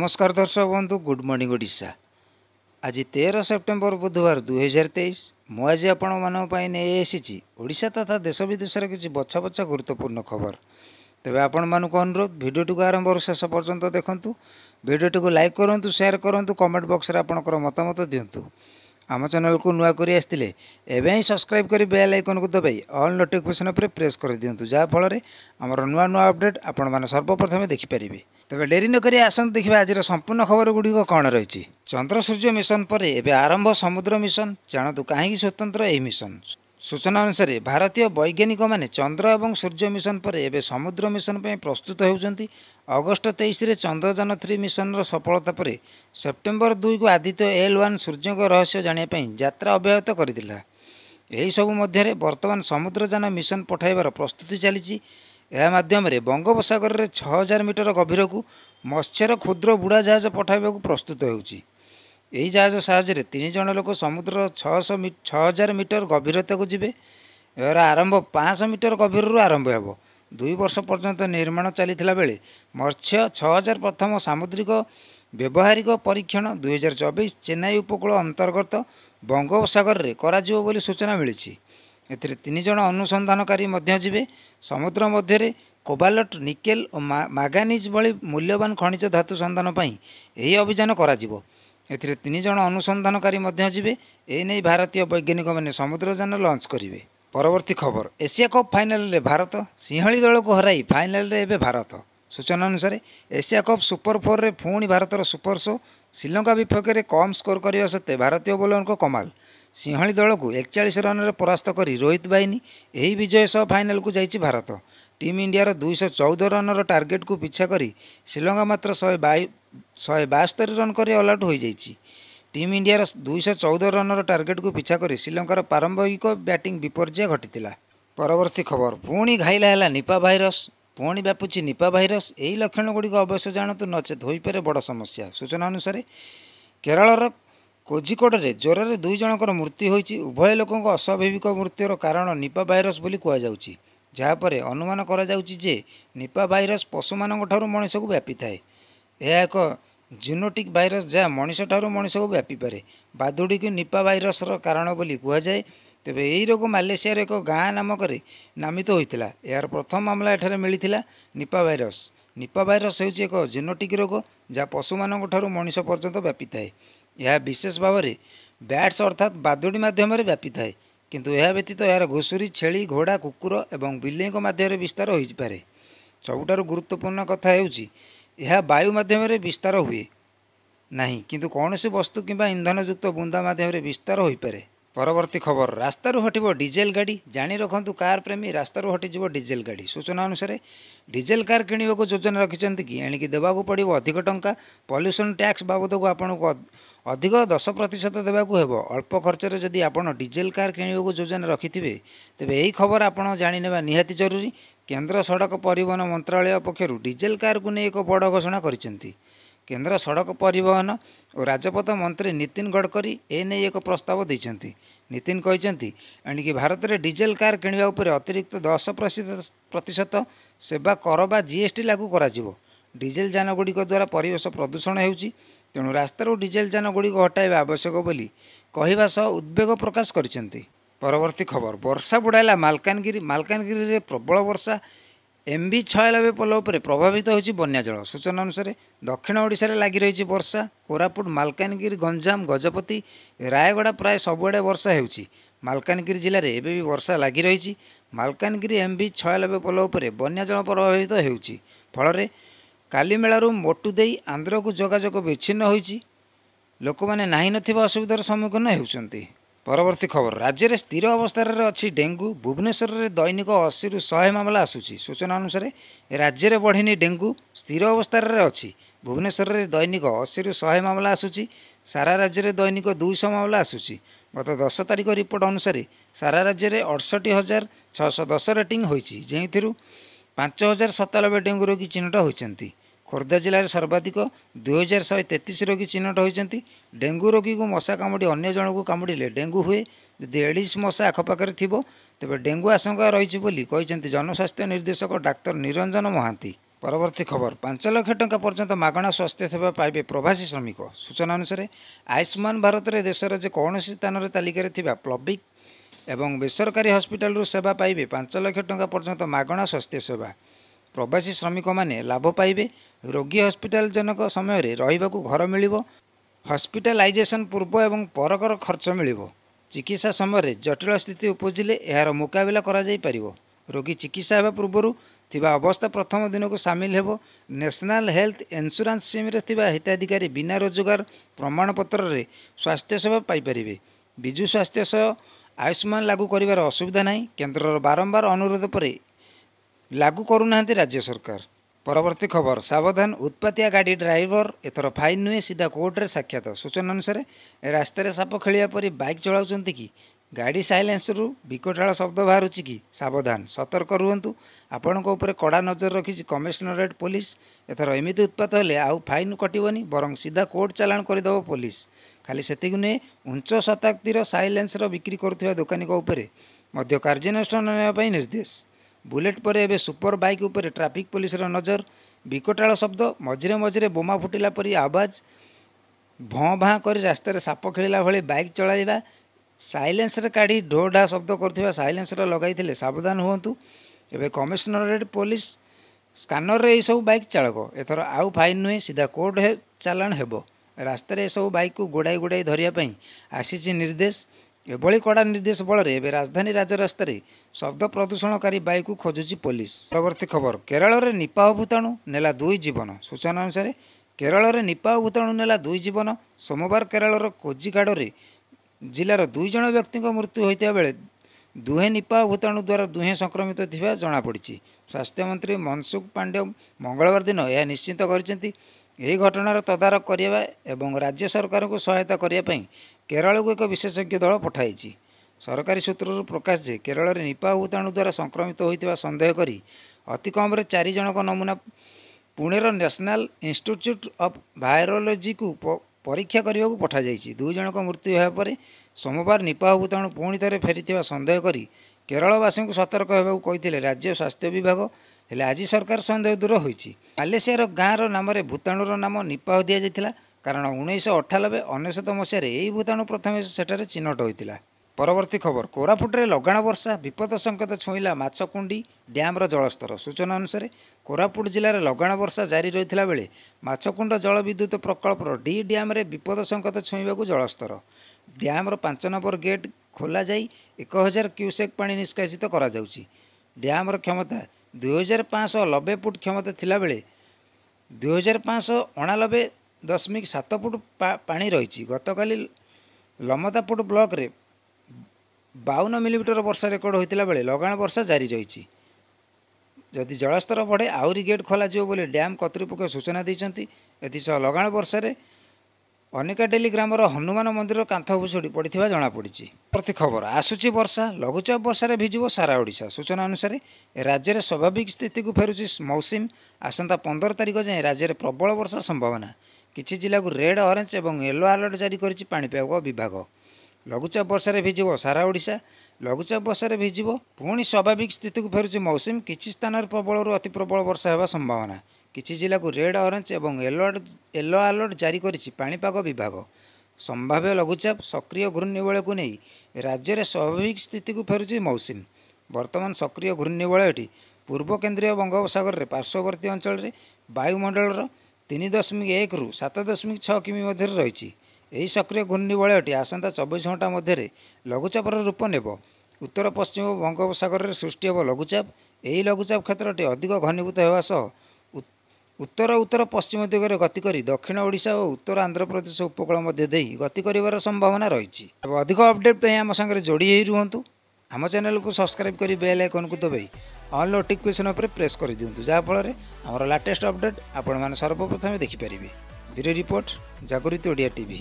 ନମସ୍କାର ଦର୍ଶକ ବନ୍ଧୁ ଗୁଡ଼୍ ମର୍ଣ୍ଣିଂ ଓଡ଼ିଶା ଆଜି ତେର ସେପ୍ଟେମ୍ବର ବୁଧବାର ଦୁଇହଜାର ତେଇଶ ମୁଁ ଆଜି ଆପଣମାନଙ୍କ ପାଇଁ ନେଇ ଆସିଛି ଓଡ଼ିଶା ତଥା ଦେଶ ବିଦେଶର କିଛି ବଛା ବଛା ଗୁରୁତ୍ୱପୂର୍ଣ୍ଣ ଖବର ତେବେ ଆପଣମାନଙ୍କୁ ଅନୁରୋଧ ଭିଡ଼ିଓଟିକୁ ଆରମ୍ଭରୁ ଶେଷ ପର୍ଯ୍ୟନ୍ତ ଦେଖନ୍ତୁ ଭିଡ଼ିଓଟିକୁ ଲାଇକ୍ କରନ୍ତୁ ସେୟାର କରନ୍ତୁ କମେଣ୍ଟ ବକ୍ସରେ ଆପଣଙ୍କର ମତାମତ ଦିଅନ୍ତୁ ଆମ ଚ୍ୟାନେଲକୁ ନୂଆ କରି ଆସିଥିଲେ ଏବେ ହିଁ ସବସ୍କ୍ରାଇବ୍ କରି ବେଲ୍ ଆଇକନ୍କୁ ଦବାଇ ଅଲ୍ ନୋଟିଫିକେସନ୍ ଉପରେ ପ୍ରେସ୍ କରିଦିଅନ୍ତୁ ଯାହାଫଳରେ ଆମର ନୂଆ ନୂଆ ଅପଡ଼େଟ୍ ଆପଣମାନେ ସର୍ବପ୍ରଥମେ ଦେଖିପାରିବେ ତେବେ ଡେରି ନ କରି ଆସନ୍ତୁ ଦେଖିବା ଆଜିର ସମ୍ପୂର୍ଣ୍ଣ ଖବରଗୁଡ଼ିକ କ'ଣ ରହିଛି ଚନ୍ଦ୍ର ସୂର୍ଯ୍ୟ ମିଶନ ପରେ ଏବେ ଆରମ୍ଭ ସମୁଦ୍ର ମିଶନ ଜାଣନ୍ତୁ କାହିଁକି ସ୍ୱତନ୍ତ୍ର ଏହି ମିଶନ ସୂଚନା ଅନୁସାରେ ଭାରତୀୟ ବୈଜ୍ଞାନିକମାନେ ଚନ୍ଦ୍ର ଏବଂ ସୂର୍ଯ୍ୟ ମିଶନ ପରେ ଏବେ ସମୁଦ୍ର ମିଶନ ପାଇଁ ପ୍ରସ୍ତୁତ ହେଉଛନ୍ତି ଅଗଷ୍ଟ ତେଇଶରେ ଚନ୍ଦ୍ରଯାନ ଥ୍ରୀ ମିଶନର ସଫଳତା ପରେ ସେପ୍ଟେମ୍ବର ଦୁଇକୁ ଆଦିତ୍ୟ ଏଲ୍ ୱାନ୍ ସୂର୍ଯ୍ୟଙ୍କ ରହସ୍ୟ ଜାଣିବା ପାଇଁ ଯାତ୍ରା ଅବ୍ୟାହତ କରିଥିଲା ଏହିସବୁ ମଧ୍ୟରେ ବର୍ତ୍ତମାନ ସମୁଦ୍ରଯାନ ମିଶନ ପଠାଇବାର ପ୍ରସ୍ତୁତି ଚାଲିଛି यहाँध्यमे बङोपसगर रे हजार मिटर गभीरको बुड़ा क्षुद्र बुढाजहाज पठाक्क प्रस्तुत हुन्छ जहाज सा तिनज लोक समुद्र छि छजार मिटर गभीरताको जे यहाँ आरम्भ पाँचश मिटर गभीरहरू आरम्भ हो दुई वर्ष पर्यन्त निर्माण चाहिँ मत्स्य छ हजार प्रथम सामुद्रिक व्यवहारिक परीक्षण दुई हजार चबिस चेन्नई उपकूल अन्तर्गत बङोपसगरे सूचना मिल्छ ଏଥିରେ ତିନି ଜଣ ଅନୁସନ୍ଧାନକାରୀ ମଧ୍ୟ ଯିବେ ସମୁଦ୍ର ମଧ୍ୟରେ କୋବାଲଟ ନିକେଲ ଓ ମାଗାନିଜ ଭଳି ମୂଲ୍ୟବାନ ଖଣିଜ ଧାତୁ ସନ୍ଧାନ ପାଇଁ ଏହି ଅଭିଯାନ କରାଯିବ ଏଥିରେ ତିନି ଜଣ ଅନୁସନ୍ଧାନକାରୀ ମଧ୍ୟ ଯିବେ ଏ ନେଇ ଭାରତୀୟ ବୈଜ୍ଞାନିକମାନେ ସମୁଦ୍ରଯାନ ଲଞ୍ଚ କରିବେ ପରବର୍ତ୍ତୀ ଖବର ଏସିଆ କପ୍ ଫାଇନାଲରେ ଭାରତ ସିଂହଳି ଦଳକୁ ହରାଇ ଫାଇନାଲରେ ଏବେ ଭାରତ ସୂଚନା ଅନୁସାରେ ଏସିଆ କପ୍ ସୁପର ଫୋର୍ରେ ପୁଣି ଭାରତର ସୁପର ଶୋ ଶ୍ରୀଲଙ୍କା ବିପକ୍ଷରେ କମ୍ ସ୍କୋର କରିବା ସତ୍ତ୍ୱେ ଭାରତୀୟ ବୋଲରଙ୍କ କମାଲ ସିଂହଳି ଦଳକୁ ଏକଚାଳିଶ ରନ୍ରେ ପରାସ୍ତ କରି ରୋହିତ ବାହିନୀ ଏହି ବିଜୟ ସହ ଫାଇନାଲକୁ ଯାଇଛି ଭାରତ ଟିମ୍ ଇଣ୍ଡିଆର ଦୁଇଶହ ଚଉଦ ରନ୍ର ଟାର୍ଗେଟକୁ ପିଛା କରି ଶ୍ରୀଲଙ୍କା ମାତ୍ର ଶହେ ଶହେ ବାସ୍ତରୀ ରନ୍ କରି ଅଲ୍ ଆଉଟ୍ ହୋଇଯାଇଛି ଟିମ୍ ଇଣ୍ଡିଆର ଦୁଇଶହ ଚଉଦ ରନ୍ର ଟାର୍ଗେଟକୁ ପିଛା କରି ଶ୍ରୀଲଙ୍କାର ପାରମ୍ପରିକ ବ୍ୟାଟିଂ ବିପର୍ଯ୍ୟୟ ଘଟିଥିଲା ପରବର୍ତ୍ତୀ ଖବର ପୁଣି ଘାଇଲା ହେଲା ନିପା ଭାଇରସ୍ ପୁଣି ବ୍ୟାପୁଛି ନିପା ଭାଇରସ୍ ଏହି ଲକ୍ଷଣଗୁଡ଼ିକ ଅବଶ୍ୟ ଜାଣନ୍ତୁ ନଚେତ୍ ହୋଇପାରେ ବଡ଼ ସମସ୍ୟା ସୂଚନା ଅନୁସାରେ କେରଳର କୋଝିକୋଡ଼ରେ ଜ୍ୱରରେ ଦୁଇ ଜଣଙ୍କର ମୃତ୍ୟୁ ହୋଇଛି ଉଭୟ ଲୋକଙ୍କ ଅସ୍ୱାଭାବିକ ମୃତ୍ୟୁର କାରଣ ନିପା ଭାଇରସ୍ ବୋଲି କୁହାଯାଉଛି ଯାହାପରେ ଅନୁମାନ କରାଯାଉଛି ଯେ ନିପା ଭାଇରସ୍ ପଶୁମାନଙ୍କଠାରୁ ମଣିଷକୁ ବ୍ୟାପିଥାଏ ଏହା ଏକ ଜିନୋଟିକ୍ ଭାଇରସ୍ ଯାହା ମଣିଷଠାରୁ ମଣିଷକୁ ବ୍ୟାପିପାରେ ବାଦୁଡ଼ିକୁ ନିପା ଭାଇରସ୍ର କାରଣ ବୋଲି କୁହାଯାଏ ତେବେ ଏହି ରୋଗ ମାଲେସିଆର ଏକ ଗାଁ ନାମକରେ ନାମିତ ହୋଇଥିଲା ଏହାର ପ୍ରଥମ ମାମଲା ଏଠାରେ ମିଳିଥିଲା ନିପା ଭାଇରସ୍ ନିପା ଭାଇରସ୍ ହେଉଛି ଏକ ଜିନୋଟିକ୍ ରୋଗ ଯାହା ପଶୁମାନଙ୍କଠାରୁ ମଣିଷ ପର୍ଯ୍ୟନ୍ତ ବ୍ୟାପିଥାଏ ଏହା ବିଶେଷ ଭାବରେ ବ୍ୟାଟ୍ସ ଅର୍ଥାତ୍ ବାଦୁଡ଼ି ମାଧ୍ୟମରେ ବ୍ୟାପିଥାଏ କିନ୍ତୁ ଏହା ବ୍ୟତୀତ ଏହାର ଘୁଷୁରୀ ଛେଳି ଘୋଡ଼ା କୁକୁର ଏବଂ ବିଲେଇଙ୍କ ମାଧ୍ୟମରେ ବିସ୍ତାର ହୋଇପାରେ ସବୁଠାରୁ ଗୁରୁତ୍ୱପୂର୍ଣ୍ଣ କଥା ହେଉଛି ଏହା ବାୟୁ ମାଧ୍ୟମରେ ବିସ୍ତାର ହୁଏ ନାହିଁ କିନ୍ତୁ କୌଣସି ବସ୍ତୁ କିମ୍ବା ଇନ୍ଧନଯୁକ୍ତ ବୁନ୍ଦା ମାଧ୍ୟମରେ ବିସ୍ତାର ହୋଇପାରେ ପରବର୍ତ୍ତୀ ଖବର ରାସ୍ତାରୁ ହଟିବ ଡିଜେଲ ଗାଡ଼ି ଜାଣି ରଖନ୍ତୁ କାର୍ ପ୍ରେମୀ ରାସ୍ତାରୁ ହଟିଯିବ ଡିଜେଲ ଗାଡ଼ି ସୂଚନା ଅନୁସାରେ ଡିଜେଲ କାର୍ କିଣିବାକୁ ଯୋଜନା ରଖିଛନ୍ତି କି ଏଣିକି ଦେବାକୁ ପଡ଼ିବ ଅଧିକ ଟଙ୍କା ପଲ୍ୟୁସନ୍ ଟ୍ୟାକ୍ସ ବାବଦକୁ ଆପଣଙ୍କୁ ଅଧିକ ଦଶ ପ୍ରତିଶତ ଦେବାକୁ ହେବ ଅଳ୍ପ ଖର୍ଚ୍ଚରେ ଯଦି ଆପଣ ଡିଜେଲ କାର୍ କିଣିବାକୁ ଯୋଜନା ରଖିଥିବେ ତେବେ ଏହି ଖବର ଆପଣ ଜାଣିନେବା ନିହାତି ଜରୁରୀ କେନ୍ଦ୍ର ସଡ଼କ ପରିବହନ ମନ୍ତ୍ରାଳୟ ପକ୍ଷରୁ ଡିଜେଲ କାର୍କୁ ନେଇ ଏକ ବଡ଼ ଘୋଷଣା କରିଛନ୍ତି କେନ୍ଦ୍ର ସଡ଼କ ପରିବହନ ଓ ରାଜପଥ ମନ୍ତ୍ରୀ ନୀତିନ ଗଡ଼କରୀ ଏ ନେଇ ଏକ ପ୍ରସ୍ତାବ ଦେଇଛନ୍ତି ନୀତିନ କହିଛନ୍ତି ଏଣିକି ଭାରତରେ ଡିଜେଲ କାର୍ କିଣିବା ଉପରେ ଅତିରିକ୍ତ ଦଶ ପ୍ରତିଶତ ସେବା କର ବା ଜିଏସ୍ଟି ଲାଗୁ କରାଯିବ ଡିଜେଲ ଯାନଗୁଡ଼ିକ ଦ୍ୱାରା ପରିବେଶ ପ୍ରଦୂଷଣ ହେଉଛି ତେଣୁ ରାସ୍ତାରୁ ଡିଜେଲ ଗୁଡ଼ିକ ହଟାଇବା ଆବଶ୍ୟକ ବୋଲି କହିବା ସହ ଉଦ୍ବେଗ ପ୍ରକାଶ କରିଛନ୍ତି ପରବର୍ତ୍ତୀ ଖବର ବର୍ଷା ବୁଡ଼ାଇଲା ମାଲକାନଗିରି ମାଲକାନଗିରିରେ ପ୍ରବଳ ବର୍ଷା ଏମ୍ ବି ଛୟାନବେ ପୋଲ ଉପରେ ପ୍ରଭାବିତ ହେଉଛି ବନ୍ୟାଜଳ ସୂଚନା ଅନୁସାରେ ଦକ୍ଷିଣ ଓଡ଼ିଶାରେ ଲାଗି ରହିଛି ବର୍ଷା କୋରାପୁଟ ମାଲକାନଗିରି ଗଞ୍ଜାମ ଗଜପତି ରାୟଗଡ଼ା ପ୍ରାୟ ସବୁଆଡ଼େ ବର୍ଷା ହେଉଛି ମାଲକାନଗିରି ଜିଲ୍ଲାରେ ଏବେ ବି ବର୍ଷା ଲାଗି ରହିଛି ମାଲକାନଗିରି ଏମ୍ ବି ଛୟାନବେ ପୋଲ ଉପରେ ବନ୍ୟାଜଳ ପ୍ରଭାବିତ ହେଉଛି ଫଳରେ କାଲିମେଳାରୁ ମୋଟୁ ଦେଇ ଆନ୍ଧ୍ରକୁ ଯୋଗାଯୋଗ ବିଚ୍ଛିନ୍ନ ହୋଇଛି ଲୋକମାନେ ନାହିଁ ନଥିବା ଅସୁବିଧାର ସମ୍ମୁଖୀନ ହେଉଛନ୍ତି ପରବର୍ତ୍ତୀ ଖବର ରାଜ୍ୟରେ ସ୍ଥିର ଅବସ୍ଥାରେ ଅଛି ଡେଙ୍ଗୁ ଭୁବନେଶ୍ୱରରେ ଦୈନିକ ଅଶୀରୁ ଶହେ ମାମଲା ଆସୁଛି ସୂଚନା ଅନୁସାରେ ରାଜ୍ୟରେ ବଢ଼ିନି ଡେଙ୍ଗୁ ସ୍ଥିର ଅବସ୍ଥାରେ ଅଛି ଭୁବନେଶ୍ୱରରେ ଦୈନିକ ଅଶୀରୁ ଶହେ ମାମଲା ଆସୁଛି ସାରା ରାଜ୍ୟରେ ଦୈନିକ ଦୁଇଶହ ମାମଲା ଆସୁଛି ଗତ ଦଶ ତାରିଖ ରିପୋର୍ଟ ଅନୁସାରେ ସାରା ରାଜ୍ୟରେ ଅଠଷଠି ହଜାର ଛଅଶହ ଦଶ ରେଟିଂ ହୋଇଛି ଯେଉଁଥିରୁ ପାଞ୍ଚ ହଜାର ସତାନବେ ଡେଙ୍ଗୁ ରୋଗୀ ଚିହ୍ନଟ ହୋଇଛନ୍ତି खोर्धा जर्वाधिक दुई हजार शै तेतिस रोगी चिह्न डेङ्गु रोगी मशा कामुडि अन्यजनको कामुडि डेङ्गु हेर्नु एडिस मशा आखपखले थियो तेह्र डेङ्गु आशंका रहेछ जनस्वास्थ्य निर्देशक डाक्तर निरंजन महान्त पवर्ती खबर पाँच लक्ष टा पर्यन्त मगणा स्वास्थ्यसेवा प्रवासी श्रमिक सूचना अनुसार आयुष्मान भारतले देश रण स्थान र तालिक प्लविक ए बेसरकारी हस्पिटाल सेवा पाबे पाँच लक्षा पर्यन्त मगणा सेवा ପ୍ରବାସୀ ଶ୍ରମିକମାନେ ଲାଭ ପାଇବେ ରୋଗୀ ହସ୍ପିଟାଲ ଜନକ ସମୟରେ ରହିବାକୁ ଘର ମିଳିବ ହସ୍ପିଟାଲାଇଜେସନ୍ ପୂର୍ବ ଏବଂ ପରକର ଖର୍ଚ୍ଚ ମିଳିବ ଚିକିତ୍ସା ସମୟରେ ଜଟିଳ ସ୍ଥିତି ଉପୁଜିଲେ ଏହାର ମୁକାବିଲା କରାଯାଇପାରିବ ରୋଗୀ ଚିକିତ୍ସା ହେବା ପୂର୍ବରୁ ଥିବା ଅବସ୍ଥା ପ୍ରଥମ ଦିନକୁ ସାମିଲ ହେବ ନ୍ୟାସନାଲ୍ ହେଲ୍ଥ ଇନ୍ସୁରାନ୍ସ ସ୍କିମ୍ରେ ଥିବା ହିତାଧିକାରୀ ବିନା ରୋଜଗାର ପ୍ରମାଣପତ୍ରରେ ସ୍ୱାସ୍ଥ୍ୟସେବା ପାଇପାରିବେ ବିଜୁ ସ୍ୱାସ୍ଥ୍ୟ ସହ ଆୟୁଷ୍ମାନ ଲାଗୁ କରିବାର ଅସୁବିଧା ନାହିଁ କେନ୍ଦ୍ରର ବାରମ୍ବାର ଅନୁରୋଧ ପରେ ଲାଗୁ କରୁନାହାନ୍ତି ରାଜ୍ୟ ସରକାର ପରବର୍ତ୍ତୀ ଖବର ସାବଧାନ ଉତ୍ପାତିଆ ଗାଡ଼ି ଡ୍ରାଇଭର ଏଥର ଫାଇନ୍ ନୁହେଁ ସିଧା କୋର୍ଟରେ ସାକ୍ଷାତ ସୂଚନା ଅନୁସାରେ ରାସ୍ତାରେ ସାପ ଖେଳିବା ପରି ବାଇକ୍ ଚଳାଉଛନ୍ତି କି ଗାଡ଼ି ସାଇଲେନ୍ସରୁ ବିକଟାଳ ଶବ୍ଦ ବାହାରୁଛି କି ସାବଧାନ ସତର୍କ ରୁହନ୍ତୁ ଆପଣଙ୍କ ଉପରେ କଡ଼ା ନଜର ରଖିଛି କମିଶନରେଟ୍ ପୋଲିସ୍ ଏଥର ଏମିତି ଉତ୍ପାତ ହେଲେ ଆଉ ଫାଇନ୍ କଟିବନି ବରଂ ସିଧା କୋର୍ଟ ଚାଲାଣ କରିଦେବ ପୋଲିସ ଖାଲି ସେତିକି ନୁହେଁ ଉଞ୍ଚ ଶତାବ୍ଦୀର ସାଇଲେନ୍ସର ବିକ୍ରି କରୁଥିବା ଦୋକାନୀଙ୍କ ଉପରେ ମଧ୍ୟ କାର୍ଯ୍ୟାନୁଷ୍ଠାନ ନେବା ପାଇଁ ନିର୍ଦ୍ଦେଶ ବୁଲେଟ୍ ପରେ ଏବେ ସୁପର ବାଇକ୍ ଉପରେ ଟ୍ରାଫିକ୍ ପୋଲିସର ନଜର ବିକଟାଳ ଶବ୍ଦ ମଝିରେ ମଝିରେ ବୋମା ଫୁଟିଲା ପରି ଆବାଜ ଭଁ ଭାଁ କରି ରାସ୍ତାରେ ସାପ ଖେଳିଲା ଭଳି ବାଇକ୍ ଚଳାଇବା ସାଇଲେନ୍ସରେ କାଢ଼ି ଢୋ ଢା ଶବ୍ଦ କରୁଥିବା ସାଇଲେନ୍ସର ଲଗାଇଥିଲେ ସାବଧାନ ହୁଅନ୍ତୁ ଏବେ କମିଶନରେଟ୍ ପୋଲିସ ସ୍କାନରରେ ଏହିସବୁ ବାଇକ୍ ଚାଳକ ଏଥର ଆଉ ଫାଇନ୍ ନୁହେଁ ସିଧା କୋର୍ଟ ଚାଲାଣ ହେବ ରାସ୍ତାରେ ଏସବୁ ବାଇକ୍କୁ ଗୋଡ଼ାଇ ଗୋଡ଼ାଇ ଧରିବା ପାଇଁ ଆସିଛି ନିର୍ଦ୍ଦେଶ ଏଭଳି କଡ଼ା ନିର୍ଦ୍ଦେଶ ବଳରେ ଏବେ ରାଜଧାନୀ ରାଜରାସ୍ତାରେ ଶବ୍ଦ ପ୍ରଦୂଷଣକାରୀ ବାଇକ୍କୁ ଖୋଜୁଛି ପୋଲିସ ପରବର୍ତ୍ତୀ ଖବର କେରଳରେ ନିପାହ ଭୂତାଣୁ ନେଲା ଦୁଇ ଜୀବନ ସୂଚନା ଅନୁସାରେ କେରଳରେ ନିପାହ ଭୂତାଣୁ ନେଲା ଦୁଇ ଜୀବନ ସୋମବାର କେରଳର କୋଜିକାଡ଼ରେ ଜିଲ୍ଲାର ଦୁଇ ଜଣ ବ୍ୟକ୍ତିଙ୍କ ମୃତ୍ୟୁ ହୋଇଥିବା ବେଳେ ଦୁହେଁ ନିପା ଓ ଭୂତାଣୁ ଦ୍ୱାରା ଦୁହେଁ ସଂକ୍ରମିତ ଥିବା ଜଣାପଡ଼ିଛି ସ୍ୱାସ୍ଥ୍ୟମନ୍ତ୍ରୀ ମନସୁଖ ପାଣ୍ଡେ ମଙ୍ଗଳବାର ଦିନ ଏହା ନିଶ୍ଚିତ କରିଛନ୍ତି ଏହି ଘଟଣାର ତଦାରଖ କରିବା ଏବଂ ରାଜ୍ୟ ସରକାରଙ୍କୁ ସହାୟତା କରିବା ପାଇଁ କେରଳକୁ ଏକ ବିଶେଷଜ୍ଞ ଦଳ ପଠାଇଛି ସରକାରୀ ସୂତ୍ରରୁ ପ୍ରକାଶ ଯେ କେରଳରେ ନିପା ଭୂତାଣୁ ଦ୍ୱାରା ସଂକ୍ରମିତ ହୋଇଥିବା ସନ୍ଦେହ କରି ଅତିକମ୍ରେ ଚାରି ଜଣଙ୍କ ନମୁନା ପୁଣେର ନ୍ୟାସନାଲ୍ ଇନଷ୍ଟିଚ୍ୟୁଟ୍ ଅଫ୍ ଭାଇରୋଲୋଜିକୁ ପରୀକ୍ଷା କରିବାକୁ ପଠାଯାଇଛି ଦୁଇ ଜଣଙ୍କ ମୃତ୍ୟୁ ହେବା ପରେ ସୋମବାର ନିପା ଭୂତାଣୁ ପୁଣି ଥରେ ଫେରିଥିବା ସନ୍ଦେହ କରି କେରଳବାସୀଙ୍କୁ ସତର୍କ ହେବାକୁ କହିଥିଲେ ରାଜ୍ୟ ସ୍ୱାସ୍ଥ୍ୟ ବିଭାଗ ହେଲେ ଆଜି ସରକାର ସନ୍ଦେହ ଦୂର ହୋଇଛି ମାଲେସିଆର ଗାଁର ନାମରେ ଭୂତାଣୁର ନାମ ନିପାହ ଦିଆଯାଇଥିଲା କାରଣ ଉଣେଇଶହ ଅଠାନବେ ଅନେଶତ ମସିହାରେ ଏହି ଭୂତାଣୁ ପ୍ରଥମେ ସେଠାରେ ଚିହ୍ନଟ ହୋଇଥିଲା ପରବର୍ତ୍ତୀ ଖବର କୋରାପୁଟରେ ଲଗାଣ ବର୍ଷା ବିପଦ ସଙ୍କେତ ଛୁଇଁଲା ମାଛକୁଣ୍ଡି ଡ୍ୟାମ୍ର ଜଳସ୍ତର ସୂଚନା ଅନୁସାରେ କୋରାପୁଟ ଜିଲ୍ଲାରେ ଲଗାଣ ବର୍ଷା ଜାରି ରହିଥିଲା ବେଳେ ମାଛକୁଣ୍ଡ ଜଳ ବିଦ୍ୟୁତ ପ୍ରକଳ୍ପର ଡି ଡ୍ୟାମ୍ରେ ବିପଦ ସଙ୍କେତ ଛୁଇଁବାକୁ ଜଳସ୍ତର ଡ୍ୟାମ୍ର ପାଞ୍ଚ ନମ୍ବର ଗେଟ୍ खोज एक हजार क्यूसेक पार्ड निष्कासित ड्याम्र क्षमता दुई हजार पाँचश नब्बे फुट क्षमताबे दुई हजार पाँचश अणानब्बे दशमिक सत फुट पातकाली लमतापुट ब्लक बााउन मिलिमिटर वर्षा रेकर्ड हुन्छ बेले लगाण वर्षा जारी जलस्तर बढे आउरी गेट खोलियो बोले ड्याम कर्तृपक्ष सूचना एसह लगा ଅନିକା ଡେଲି ଗ୍ରାମର ହନୁମାନ ମନ୍ଦିର କାନ୍ଥ ଭୁଷୁଡ଼ି ପଡ଼ିଥିବା ଜଣାପଡ଼ିଛି ପ୍ରତି ଖବର ଆସୁଛି ବର୍ଷା ଲଘୁଚାପ ବର୍ଷାରେ ଭିଜିବ ସାରା ଓଡ଼ିଶା ସୂଚନା ଅନୁସାରେ ରାଜ୍ୟରେ ସ୍ୱାଭାବିକ ସ୍ଥିତିକୁ ଫେରୁଛି ମୌସୁମୀ ଆସନ୍ତା ପନ୍ଦର ତାରିଖ ଯାଏଁ ରାଜ୍ୟରେ ପ୍ରବଳ ବର୍ଷା ସମ୍ଭାବନା କିଛି ଜିଲ୍ଲାକୁ ରେଡ୍ ଅରେଞ୍ଜ ଏବଂ ୟେଲୋ ଆଲର୍ଟ ଜାରି କରିଛି ପାଣିପାଗ ବିଭାଗ ଲଘୁଚାପ ବର୍ଷାରେ ଭିଜିବ ସାରା ଓଡ଼ିଶା ଲଘୁଚାପ ବର୍ଷାରେ ଭିଜିବ ପୁଣି ସ୍ୱାଭାବିକ ସ୍ଥିତିକୁ ଫେରୁଛି ମୌସୁମୀ କିଛି ସ୍ଥାନରେ ପ୍ରବଳରୁ ଅତି ପ୍ରବଳ ବର୍ଷା ହେବା ସମ୍ଭାବନା କିଛି ଜିଲ୍ଲାକୁ ରେଡ଼୍ ଅରେଞ୍ଜ ଏବଂ ୟେଲୋ ୟେଲୋ ଆଲର୍ଟ ଜାରି କରିଛି ପାଣିପାଗ ବିଭାଗ ସମ୍ଭାବ୍ୟ ଲଘୁଚାପ ସକ୍ରିୟ ଘୂର୍ଣ୍ଣିବଳୟକୁ ନେଇ ରାଜ୍ୟରେ ସ୍ୱାଭାବିକ ସ୍ଥିତିକୁ ଫେରୁଛି ମୌସୁମୀ ବର୍ତ୍ତମାନ ସକ୍ରିୟ ଘୂର୍ଣ୍ଣିବଳୟଟି ପୂର୍ବ କେନ୍ଦ୍ରୀୟ ବଙ୍ଗୋପସାଗରରେ ପାର୍ଶ୍ୱବର୍ତ୍ତୀ ଅଞ୍ଚଳରେ ବାୟୁମଣ୍ଡଳର ତିନି ଦଶମିକ ଏକରୁ ସାତ ଦଶମିକ ଛଅ କିମି ମଧ୍ୟରେ ରହିଛି ଏହି ସକ୍ରିୟ ଘୂର୍ଣ୍ଣିବଳୟଟି ଆସନ୍ତା ଚବିଶ ଘଣ୍ଟା ମଧ୍ୟରେ ଲଘୁଚାପର ରୂପ ନେବ ଉତ୍ତର ପଶ୍ଚିମ ବଙ୍ଗୋପସାଗରରେ ସୃଷ୍ଟି ହେବ ଲଘୁଚାପ ଏହି ଲଘୁଚାପ କ୍ଷେତ୍ରଟି ଅଧିକ ଘନୀଭୂତ ହେବା ସହ ଉତ୍ତର ଉତ୍ତର ପଶ୍ଚିମ ଦିଗରେ ଗତି କରି ଦକ୍ଷିଣ ଓଡ଼ିଶା ଓ ଉତ୍ତର ଆନ୍ଧ୍ରପ୍ରଦେଶ ଉପକୂଳ ମଧ୍ୟ ଦେଇ ଗତି କରିବାର ସମ୍ଭାବନା ରହିଛି ଏବଂ ଅଧିକ ଅପଡେଟ୍ ପାଇଁ ଆମ ସାଙ୍ଗରେ ଯୋଡ଼ି ହେଇ ରୁହନ୍ତୁ ଆମ ଚ୍ୟାନେଲକୁ ସବସ୍କ୍ରାଇବ୍ କରି ବେଲ୍ ଆଇକନ୍କୁ ଦବାଇ ଅନ୍ ନୋଟିଫିକେସନ୍ ଉପରେ ପ୍ରେସ୍ କରିଦିଅନ୍ତୁ ଯାହାଫଳରେ ଆମର ଲାଟେଷ୍ଟ ଅପଡେଟ୍ ଆପଣମାନେ ସର୍ବପ୍ରଥମେ ଦେଖିପାରିବେ bureau report Jagruti Odia TV